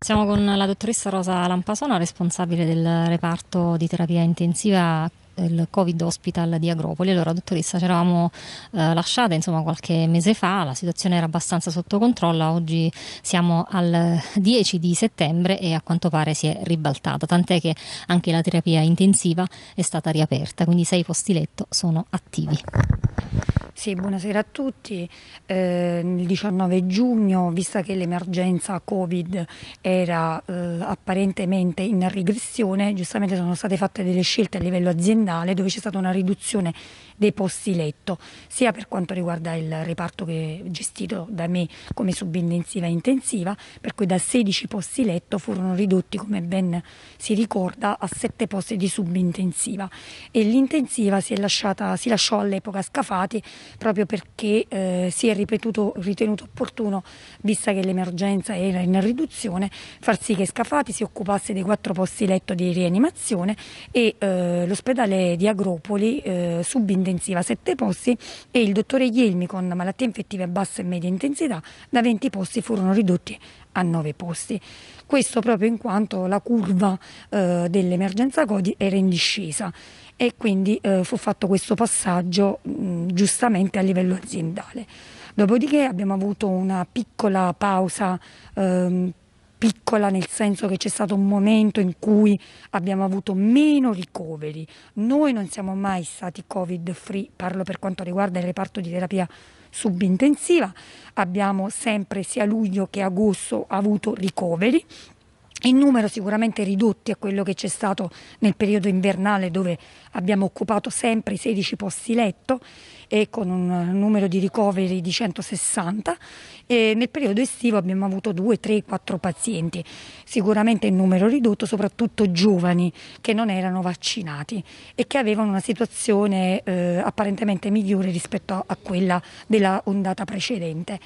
Siamo con la dottoressa Rosa Lampasona, responsabile del reparto di terapia intensiva del Covid Hospital di Agropoli. Allora, dottoressa, ci eravamo eh, lasciate insomma, qualche mese fa, la situazione era abbastanza sotto controllo, oggi siamo al 10 eh, di settembre e a quanto pare si è ribaltata, tant'è che anche la terapia intensiva è stata riaperta, quindi sei posti letto sono attivi. Sì, buonasera a tutti. Eh, il 19 giugno, vista che l'emergenza Covid era eh, apparentemente in regressione, giustamente sono state fatte delle scelte a livello aziendale dove c'è stata una riduzione dei posti letto, sia per quanto riguarda il reparto che è gestito da me come subintensiva e intensiva, per cui da 16 posti letto furono ridotti, come ben si ricorda, a 7 posti di subintensiva e l'intensiva si, si lasciò all'epoca Scafati proprio perché eh, si è ripetuto, ritenuto opportuno, vista che l'emergenza era in riduzione, far sì che Scafati si occupasse dei quattro posti letto di rianimazione e eh, l'ospedale di Agropoli eh, subintensiva sette posti e il dottore Ielmi con malattie infettive a bassa e media intensità da 20 posti furono ridotti a 9 posti. Questo proprio in quanto la curva eh, dell'emergenza Codi era in discesa e quindi eh, fu fatto questo passaggio mh, giustamente a livello aziendale. Dopodiché abbiamo avuto una piccola pausa ehm, piccola nel senso che c'è stato un momento in cui abbiamo avuto meno ricoveri. Noi non siamo mai stati covid free, parlo per quanto riguarda il reparto di terapia subintensiva, abbiamo sempre sia luglio che agosto avuto ricoveri in numero sicuramente ridotti a quello che c'è stato nel periodo invernale dove abbiamo occupato sempre i 16 posti letto e con un numero di ricoveri di 160 e nel periodo estivo abbiamo avuto 2, 3, 4 pazienti, sicuramente in numero ridotto soprattutto giovani che non erano vaccinati e che avevano una situazione eh, apparentemente migliore rispetto a quella della ondata precedente.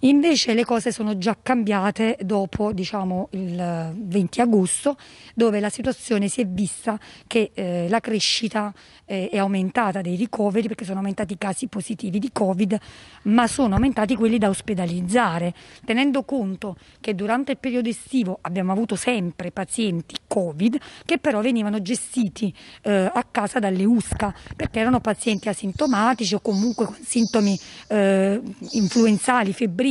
Invece le cose sono già cambiate dopo diciamo, il 20 eh, agosto, dove la situazione si è vista che eh, la crescita eh, è aumentata dei ricoveri perché sono aumentati i casi positivi di Covid, ma sono aumentati quelli da ospedalizzare, tenendo conto che durante il periodo estivo abbiamo avuto sempre pazienti Covid che però venivano gestiti eh, a casa dalle USCA perché erano pazienti asintomatici o comunque con sintomi eh, influenzali, febbrili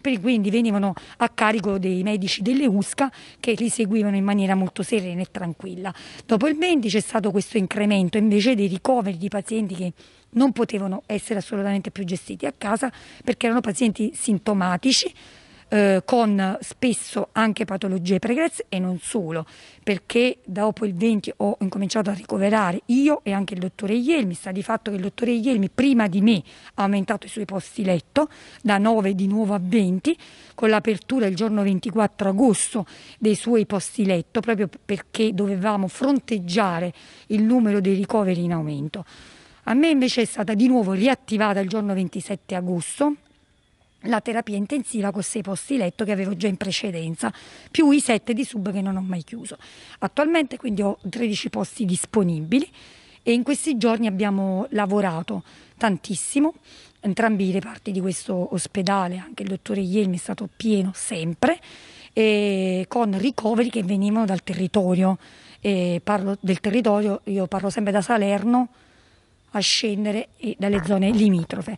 priori, quindi venivano a carico dei medici delle USCA che li seguivano in maniera molto serena e tranquilla. Dopo il 20 c'è stato questo incremento invece dei ricoveri di pazienti che non potevano essere assolutamente più gestiti a casa perché erano pazienti sintomatici eh, con spesso anche patologie pregresse e non solo, perché dopo il 20 ho incominciato a ricoverare io e anche il dottore Ielmi, sta di fatto che il dottore Ielmi prima di me ha aumentato i suoi posti letto da 9 di nuovo a 20 con l'apertura il giorno 24 agosto dei suoi posti letto proprio perché dovevamo fronteggiare il numero dei ricoveri in aumento. A me invece è stata di nuovo riattivata il giorno 27 agosto la terapia intensiva con sei posti letto che avevo già in precedenza, più i sette di sub che non ho mai chiuso. Attualmente quindi ho 13 posti disponibili e in questi giorni abbiamo lavorato tantissimo, entrambi i reparti di questo ospedale, anche il dottore Ielmi è stato pieno sempre, con ricoveri che venivano dal territorio. E parlo del territorio, io parlo sempre da Salerno a scendere e dalle zone limitrofe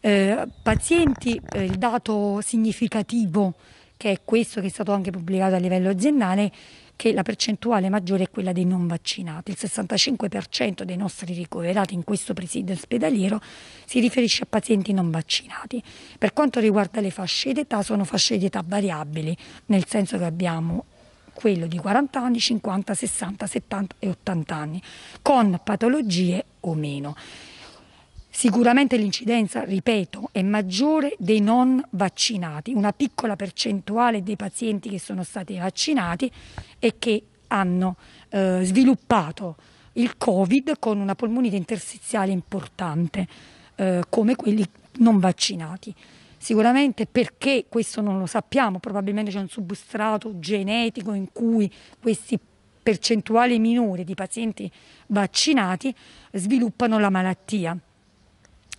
eh, pazienti, eh, il dato significativo che è questo che è stato anche pubblicato a livello aziendale, che la percentuale maggiore è quella dei non vaccinati. Il 65% dei nostri ricoverati in questo presidio ospedaliero si riferisce a pazienti non vaccinati. Per quanto riguarda le fasce d'età, sono fasce di età variabili, nel senso che abbiamo quello di 40 anni, 50, 60, 70 e 80 anni, con patologie o meno. Sicuramente l'incidenza, ripeto, è maggiore dei non vaccinati, una piccola percentuale dei pazienti che sono stati vaccinati e che hanno eh, sviluppato il Covid con una polmonite interstiziale importante, eh, come quelli non vaccinati. Sicuramente perché questo non lo sappiamo, probabilmente c'è un substrato genetico in cui questi percentuali minori di pazienti vaccinati sviluppano la malattia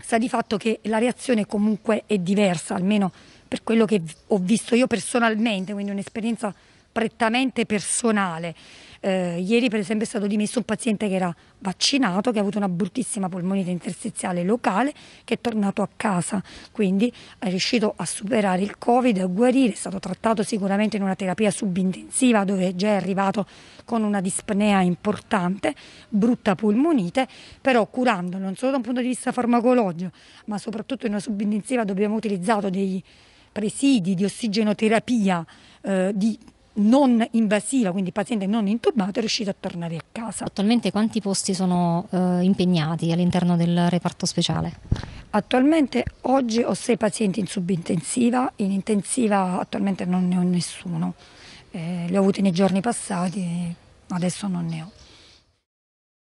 sta di fatto che la reazione comunque è diversa, almeno per quello che ho visto io personalmente, quindi un'esperienza prettamente personale. Eh, ieri per esempio è stato dimesso un paziente che era vaccinato, che ha avuto una bruttissima polmonite interstiziale locale, che è tornato a casa, quindi è riuscito a superare il Covid, a guarire, è stato trattato sicuramente in una terapia subintensiva dove è già è arrivato con una dispnea importante, brutta polmonite, però curando non solo da un punto di vista farmacologico, ma soprattutto in una subintensiva dove abbiamo utilizzato dei presidi di ossigenoterapia eh, di non invasiva, quindi paziente non intubato, è riuscito a tornare a casa. Attualmente quanti posti sono eh, impegnati all'interno del reparto speciale? Attualmente oggi ho sei pazienti in subintensiva, in intensiva attualmente non ne ho nessuno, eh, li ho avuti nei giorni passati, adesso non ne ho.